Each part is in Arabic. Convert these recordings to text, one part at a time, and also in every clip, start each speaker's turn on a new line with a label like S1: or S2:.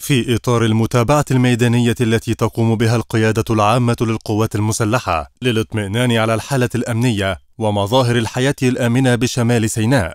S1: في إطار المتابعة الميدانية التي تقوم بها القيادة العامة للقوات المسلحة للاطمئنان على الحالة الأمنية ومظاهر الحياة الآمنة بشمال سيناء،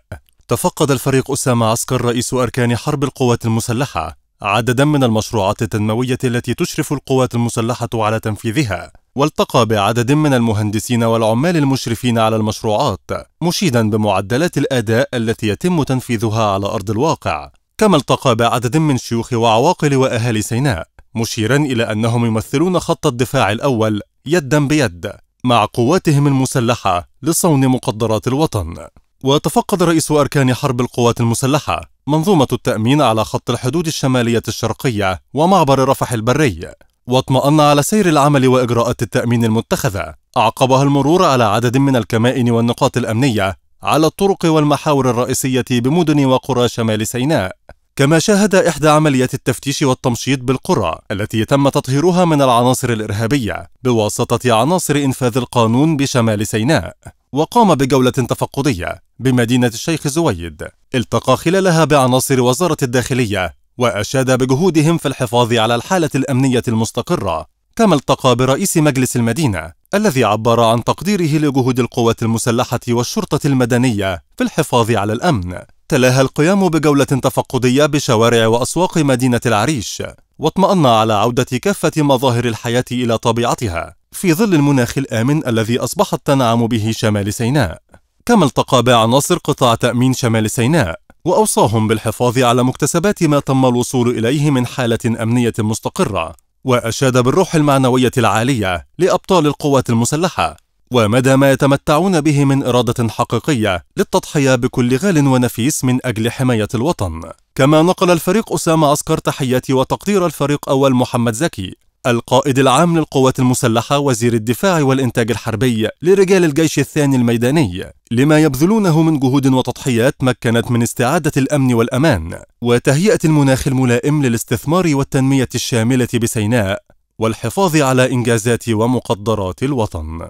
S1: تفقد الفريق أسامة عسكر رئيس أركان حرب القوات المسلحة عددا من المشروعات التنموية التي تشرف القوات المسلحة على تنفيذها، والتقى بعدد من المهندسين والعمال المشرفين على المشروعات، مشيدا بمعدلات الأداء التي يتم تنفيذها على أرض الواقع. كما التقى بعدد من شيوخ وعواقل وأهالي سيناء مشيرا إلى أنهم يمثلون خط الدفاع الأول يدا بيد مع قواتهم المسلحة لصون مقدرات الوطن وتفقد رئيس أركان حرب القوات المسلحة منظومة التأمين على خط الحدود الشمالية الشرقية ومعبر رفح البري واطمأن على سير العمل وإجراءات التأمين المتخذة أعقبها المرور على عدد من الكمائن والنقاط الأمنية على الطرق والمحاور الرئيسية بمدن وقرى شمال سيناء كما شاهد إحدى عمليات التفتيش والتمشيط بالقرى التي تم تطهيرها من العناصر الإرهابية بواسطة عناصر إنفاذ القانون بشمال سيناء وقام بجولة تفقدية بمدينة الشيخ زويد التقى خلالها بعناصر وزارة الداخلية وأشاد بجهودهم في الحفاظ على الحالة الأمنية المستقرة كما التقى برئيس مجلس المدينة الذي عبر عن تقديره لجهود القوات المسلحة والشرطة المدنية في الحفاظ على الأمن تلاها القيام بجولة تفقدية بشوارع وأسواق مدينة العريش واطمأن على عودة كافة مظاهر الحياة إلى طبيعتها في ظل المناخ الآمن الذي أصبحت تنعم به شمال سيناء كما التقى بعناصر قطاع تأمين شمال سيناء وأوصاهم بالحفاظ على مكتسبات ما تم الوصول إليه من حالة أمنية مستقرة وأشاد بالروح المعنوية العالية لأبطال القوات المسلحة ومدى ما يتمتعون به من إرادة حقيقية للتضحية بكل غال ونفيس من أجل حماية الوطن كما نقل الفريق أسامة عسكر تحياتي وتقدير الفريق أول محمد زكي القائد العام للقوات المسلحة وزير الدفاع والإنتاج الحربي لرجال الجيش الثاني الميداني لما يبذلونه من جهود وتضحيات مكنت من استعادة الأمن والأمان وتهيئة المناخ الملائم للاستثمار والتنمية الشاملة بسيناء والحفاظ على إنجازات ومقدرات الوطن